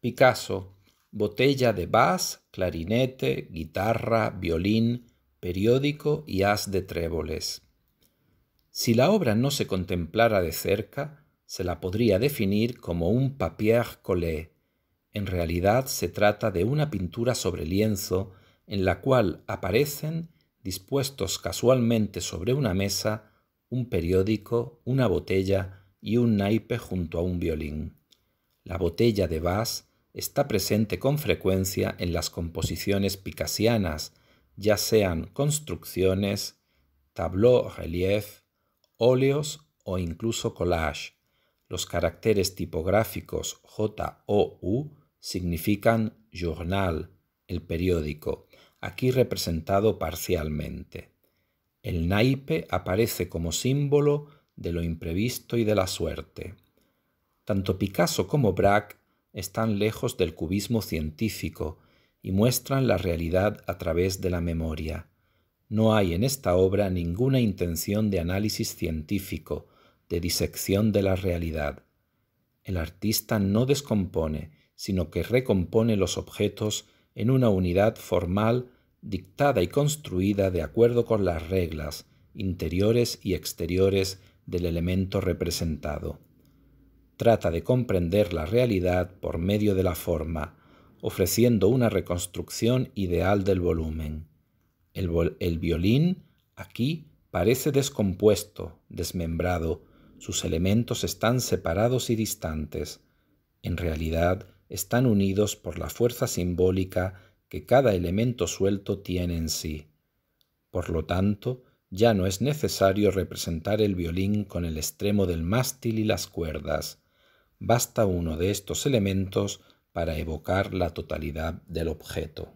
Picasso, botella de vas, clarinete, guitarra, violín, periódico y haz de tréboles. Si la obra no se contemplara de cerca, se la podría definir como un papier collé. En realidad se trata de una pintura sobre lienzo en la cual aparecen, dispuestos casualmente sobre una mesa, un periódico, una botella y un naipe junto a un violín. La botella de Bass está presente con frecuencia en las composiciones picasianas, ya sean construcciones, tabló relief, óleos o incluso collage. Los caracteres tipográficos J o U significan journal, el periódico, aquí representado parcialmente. El naipe aparece como símbolo de lo imprevisto y de la suerte. Tanto Picasso como Braque están lejos del cubismo científico y muestran la realidad a través de la memoria. No hay en esta obra ninguna intención de análisis científico, de disección de la realidad. El artista no descompone, sino que recompone los objetos en una unidad formal dictada y construida de acuerdo con las reglas interiores y exteriores del elemento representado trata de comprender la realidad por medio de la forma, ofreciendo una reconstrucción ideal del volumen. El, violín aquí parece descompuesto, desmembrado, sus elementos están separados y distantes. En realidad están unidos por la fuerza simbólica que cada elemento suelto tiene en sí. Por lo tanto, ya no es necesario representar el violín con el extremo del mástil y las cuerdas basta uno de estos elementos para evocar la totalidad del objeto.